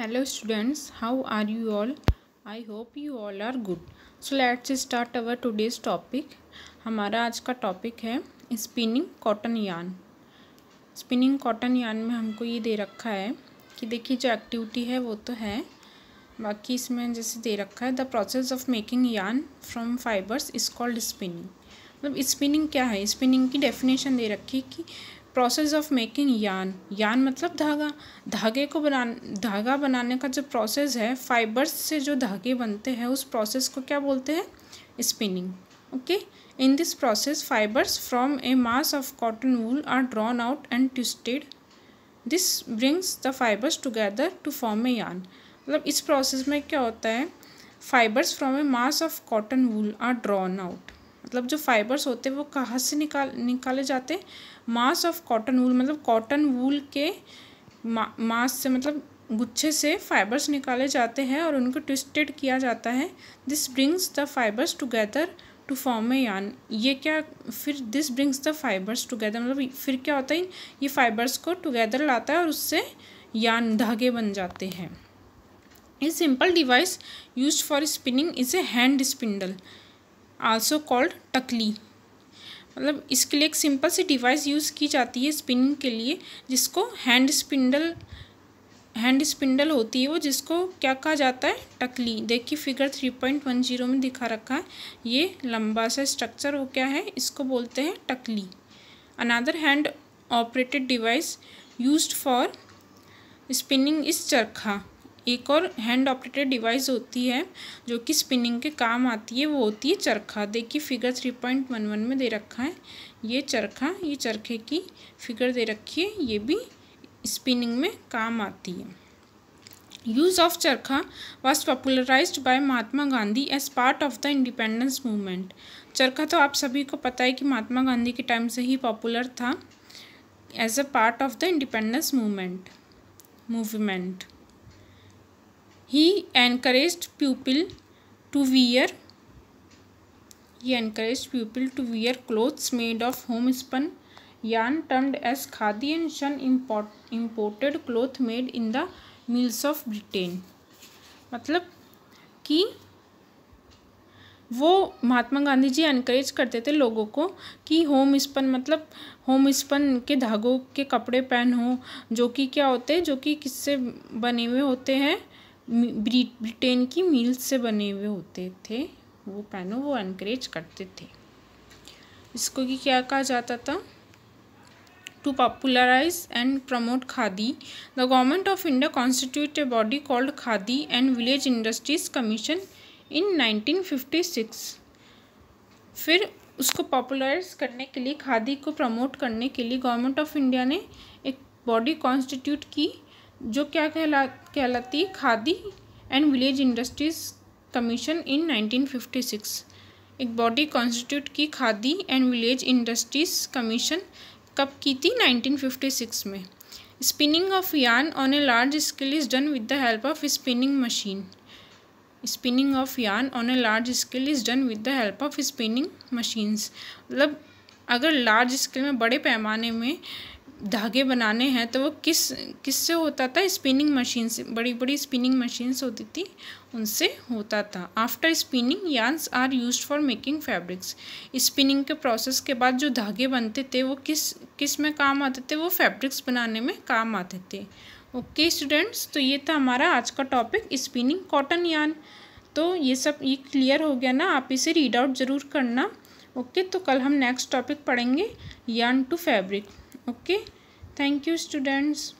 hello students how are you all I hope you all are good so let's start our today's topic हमारा आज का टॉपिक है spinning cotton yarn spinning cotton yarn में हमको ये दे रखा है कि देखिए जो एक्टिविटी है वो तो है बाकी इसमें जैसे दे रखा है the process of making yarn from fibres is called spinning मतलब स्पिनिंग क्या है स्पिनिंग की डेफिनेशन दे रखी है कि प्रोसेस ऑफ मेकिंग यान यान मतलब धागा धागे को बना धागा बनाने का जो प्रोसेस है फाइबर्स से जो धागे बनते हैं उस प्रोसेस को क्या बोलते हैं spinning okay in this process fibres from a mass of cotton wool are drawn out and twisted this brings the fibres together to form a yarn मतलब इस प्रोसेस में क्या होता है fibres from a mass of cotton wool are drawn out मतलब जो fibres होते हैं वो कहाँ से निकाल निकाले जाते हैं मास ऑफ कॉटन वूल मतलब कॉटन वूल के मा, मास से मतलब गुच्छे से फाइबर्स निकाले जाते हैं और उनको ट्विस्टेड किया जाता है this brings the fibres together to form a yarn ये क्या फिर this brings the fibres together मतलब फिर क्या होता है ये फाइबर्स को टुगेदर लाता है और उससे यान धागे बन जाते हैं a simple device use for spinning is a hand spindle also called takli मतलब इसके लिए एक सिंपल सी डिवाइस यूज़ की जाती है स्पिनिंग के लिए जिसको हैंड स्पिंडल हैंड स्पिंडल होती है वो जिसको क्या कहा जाता है टकली देखिए figure three point one zero में दिखा रखा है ये लंबा सा स्ट्रक्चर वो क्या है इसको बोलते हैं takli another hand operated device use for spinning इस चरखा एक और हैंड ऑपरेटेड डिवाइस होती है जो कि स्पिनिंग के काम आती है वो होती है चरखा देखिए figure three point one one में दे रखा है ये चरखा ये चरखे की फिगर दे रखी है ये भी स्पिनिंग में काम आती है use of charkha was popularize by Mahatma Gandhi as part of the independence movement charkha तो आप सभी को पता है कि महात्मा गांधी के टाइम से ही पॉपुलर था as a part of the independence movement movement ही encouraged pupil to wear he encouraged pupil to wear clothes made of homespun yarn termed as khadi and shun import, imported cloth made in the mills of Britain मतलब कि वो महात्मा गांधी जी encourage करते थे लोगों को कि homespun मतलब homespun के धागों के कपड़े पहनो जो कि क्या होते हैं जो कि किससे बने हुए होते हैं ब्रिटेन की मील्स से बने हुए होते थे वो पहनो वो एनकरेज करते थे इसको कि क्या कहा जाता था to popularise and promote khadi the government of India constitute a body called khadi and village industries commission in nineteen fifty six फिर उसको पॉपुलराइज करने के लिए खादी को प्रमोट करने के लिए गवर्नमेंट ऑफ इंडिया ने एक बॉडी कॉन्स्टिट्यूट की जो क्या कहला कहलाती khadi and village industries commission in 1956 एक बॉडी कॉन्स्टिट्यूट की khadi and village industries commission कब की थी 1956 में spinning of yarn on a large scale is done with the help of spinning machine spinning of yarn on a large scale is done with the help of spinning machines मतलब अगर large scale में बड़े पैमाने में धागे बनाने हैं तो वो किस किस से होता था स्पिनिंग मशीन से बड़ी बड़ी स्पिनिंग मशीन्स होती थी उनसे होता था after spinning yarns are use for making fabrics spinning के प्रोसेस के बाद जो धागे बनते थे वो किस किस में काम आते थे वो फैब्रिक्स बनाने में काम आते थे ओके okay, स्टूडेंट्स तो ये था हमारा आज का टॉपिक स्पिनिंग कॉटन यान तो ये सब ये क्लियर हो गया ना आप इसे रीड आउट ज़रूर करना ओके okay, तो कल हम नेक्स्ट टॉपिक पढ़ेंगे yarn to fabric okay thank you students